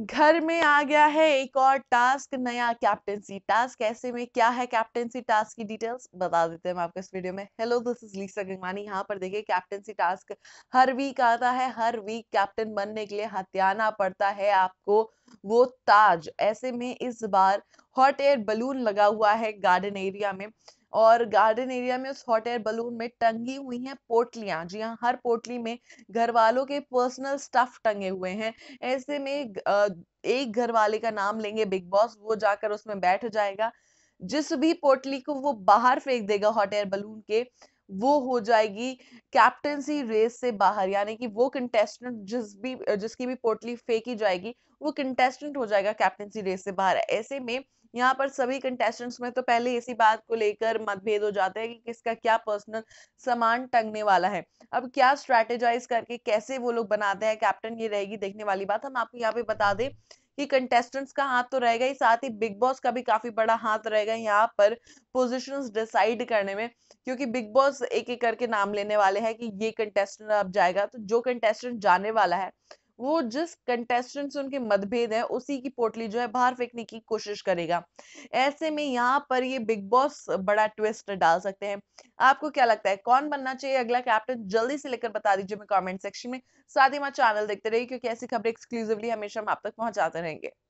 घर में आ गया है एक और टास्क नया कैप्टेंसी टास्क ऐसे में क्या है कैप्टेंसी टास्क की डिटेल्स बता देते हैं हम आपको इस वीडियो में hello this is Lisa Gangwani यहाँ पर देखिए कैप्टेंसी टास्क हर वीक आता है हर वीक कैप्टन बनने के लिए हत्याना पड़ता है आपको वो ताज ऐसे में इस बार हॉट एयर बलून लगा हुआ है गार्डन एरिया में और गार्डन एरिया में उस हॉट एयर बलून में टंगी हुई हैं पोटलियां जी हाँ हर पोटली में घर वालों के पर्सनल स्टफ टंगे हुए हैं ऐसे में एक घर वाले का नाम लेंगे बिग बॉस वो जाकर उसमें बैठ जाएगा जिस भी पोटली को वो बाहर फेंक देगा हॉट एयर बलून के वो हो जाएगी कैप्टनसी रेस से बाहर यानी कि वो कंटेस्टेंट जिस भी जिसकी भी पोटली फेंकी जाएगी वो कंटेस्टेंट हो जाएगा कैप्टनसी रेस से बाहर ऐसे में यहाँ पर सभी कंटेस्टेंट्स में तो पहले इसी बात को लेकर मतभेद हो जाते हैं कि किसका क्या पर्सनल सामान टंगने वाला है अब क्या स्ट्रेटेजाइज करके कैसे वो लोग बनाते हैं कैप्टन ये रहेगी देखने वाली बात हम आपको यहाँ पे बता दें कि कंटेस्टेंट्स का हाथ तो रहेगा ही साथ ही बिग बॉस का भी काफी बड़ा हाथ रहेगा यहाँ पर पोजिशन डिसाइड करने में क्योंकि बिग बॉस एक एक करके नाम लेने वाले हैं कि ये कंटेस्टेंट अब जाएगा तो जो कंटेस्टेंट जाने वाला है वो जिस कंटेस्टेंट से उनके मतभेद है उसी की पोटली जो है बाहर फेंकने की कोशिश करेगा ऐसे में यहाँ पर ये बिग बॉस बड़ा ट्विस्ट डाल सकते हैं आपको क्या लगता है कौन बनना चाहिए अगला कैप्टन जल्दी से लेकर बता दीजिए हमें कमेंट सेक्शन में साथ ही हमारा चैनल देखते रहिए क्योंकि ऐसी खबरें एक्सक्लूसिवली हमेशा हम आप तक पहुंचाते रहेंगे